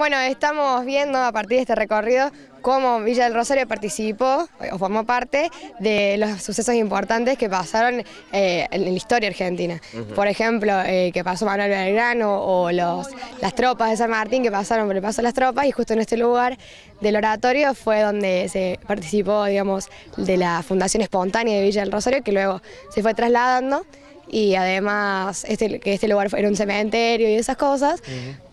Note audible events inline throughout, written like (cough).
Bueno, estamos viendo a partir de este recorrido cómo Villa del Rosario participó o formó parte de los sucesos importantes que pasaron eh, en la historia argentina. Por ejemplo, eh, que pasó Manuel Belgrano o las tropas de San Martín que pasaron por el paso de las tropas y justo en este lugar del oratorio fue donde se participó, digamos, de la fundación espontánea de Villa del Rosario que luego se fue trasladando y además este, que este lugar era un cementerio y esas cosas,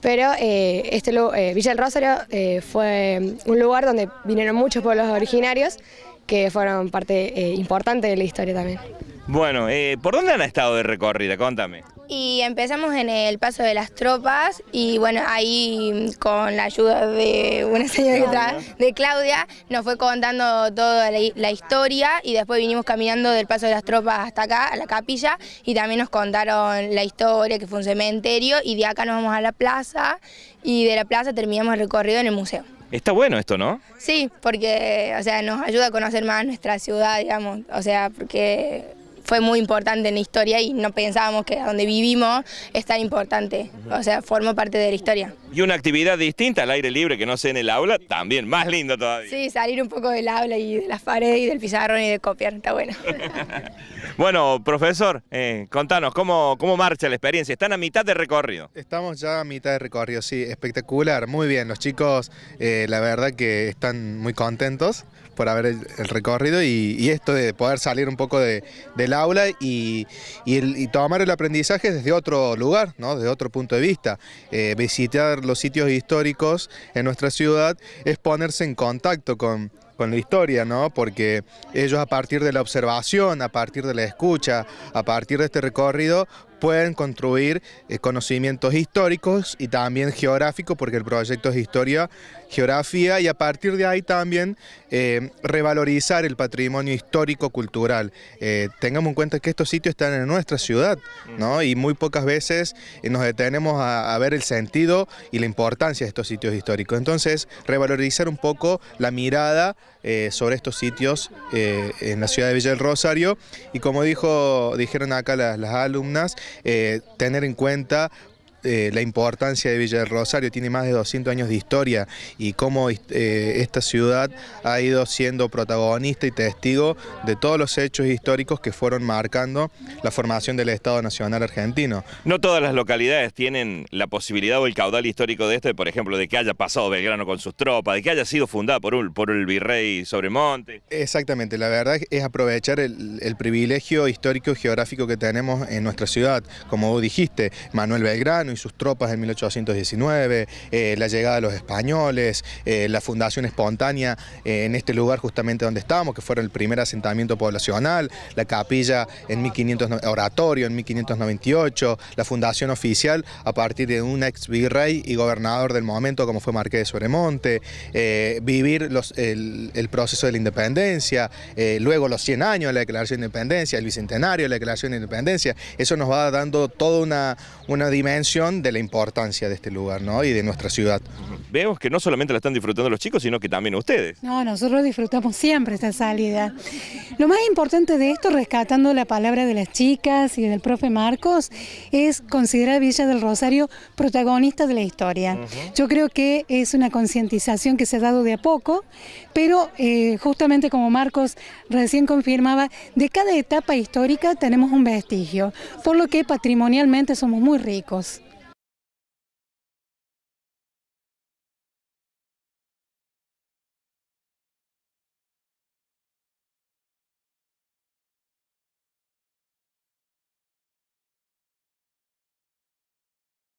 pero eh, este, eh, Villa del Rosario eh, fue un lugar donde vinieron muchos pueblos originarios que fueron parte importante de la historia también. Bueno, ¿por dónde han estado de recorrida? Contame y empezamos en el paso de las tropas y bueno, ahí mm, con la ayuda de una (laughs) señora de Claudia nos fue contando toda la, la, historia y después vinimos caminando del paso de las tropas hasta acá, a la capilla y también nos contaron la historia que fue un cementerio y de acá nos vamos a la plaza y de la plaza terminamos el recorrido en el museo. Está bueno esto, ¿no? Sí, porque o sea, nos ayuda a conocer más nuestra ciudad, digamos, o sea, porque fue muy importante en la historia y no pensábamos que donde vivimos es tan importante, o sea, formó parte de la historia. Y una actividad distinta al aire libre que no sea en el aula, también más lindo todavía. Sí, salir un poco del aula y de las paredes y del pizarrón y de copiar, está bueno. (laughs) bueno, profesor, eh, contanos, ¿cómo, ¿cómo marcha la experiencia? Están a mitad de recorrido. Estamos ya a mitad de recorrido, sí, espectacular, muy bien, los chicos eh, la verdad que están muy contentos por haber el, recorrido y, esto de poder salir un poco del aula y, tomar el aprendizaje desde otro lugar, ¿no? desde otro punto de vista. Eh, visitar los sitios históricos en nuestra ciudad es ponerse en contacto con, con la historia, ¿no? Porque ellos a partir de la observación, a partir de la escucha, a partir de este recorrido, pueden construir eh, conocimientos históricos y también geográficos, porque el proyecto es historia, geografía, y a partir de ahí también eh, revalorizar el patrimonio histórico-cultural. Eh, tengamos en cuenta que estos sitios están en nuestra ciudad, mm. ¿no? Y muy pocas veces nos detenemos a, ver el sentido y la importancia de estos sitios históricos. Entonces, revalorizar un poco la mirada sobre estos sitios en la ciudad de Villa del Rosario. Y como dijo, dijeron acá las, las alumnas, eh, tener en cuenta eh, la importancia de Villa del Rosario, tiene más de 200 años de historia y cómo eh, esta ciudad ha ido siendo protagonista y testigo de todos los hechos históricos que fueron marcando la formación del Estado Nacional Argentino. No todas las localidades tienen la posibilidad o el caudal histórico de este, por ejemplo, de que haya pasado Belgrano con sus tropas, de que haya sido fundada por, un, por el virrey Sobremonte. Exactamente, la verdad es aprovechar el, el privilegio histórico geográfico que tenemos en nuestra ciudad. Como vos dijiste, Manuel Belgrano sus tropas en 1819, eh, la llegada de los españoles, eh, la fundación espontánea eh, en este lugar justamente donde estábamos, que fueron el primer asentamiento poblacional, la capilla en 1500, oratorio en 1598, la fundación oficial a partir de un ex virrey y gobernador del momento como fue Marqués de Sobremonte, vivir el, proceso de la independencia, luego los 100 años de la declaración de independencia, el bicentenario de la declaración de independencia, eso nos va dando toda una dimensión de la importancia de este lugar ¿no? y de nuestra ciudad. Vemos que no solamente la están disfrutando los chicos, sino que también ustedes. No, nosotros disfrutamos siempre esta salida. Lo más importante de esto, rescatando la palabra de las chicas y del profe Marcos, es considerar Villa del Rosario protagonista de la historia. Yo creo que es una concientización que se ha dado de a poco, pero eh, justamente como Marcos recién confirmaba, de cada etapa histórica tenemos un vestigio, por lo que patrimonialmente somos muy ricos.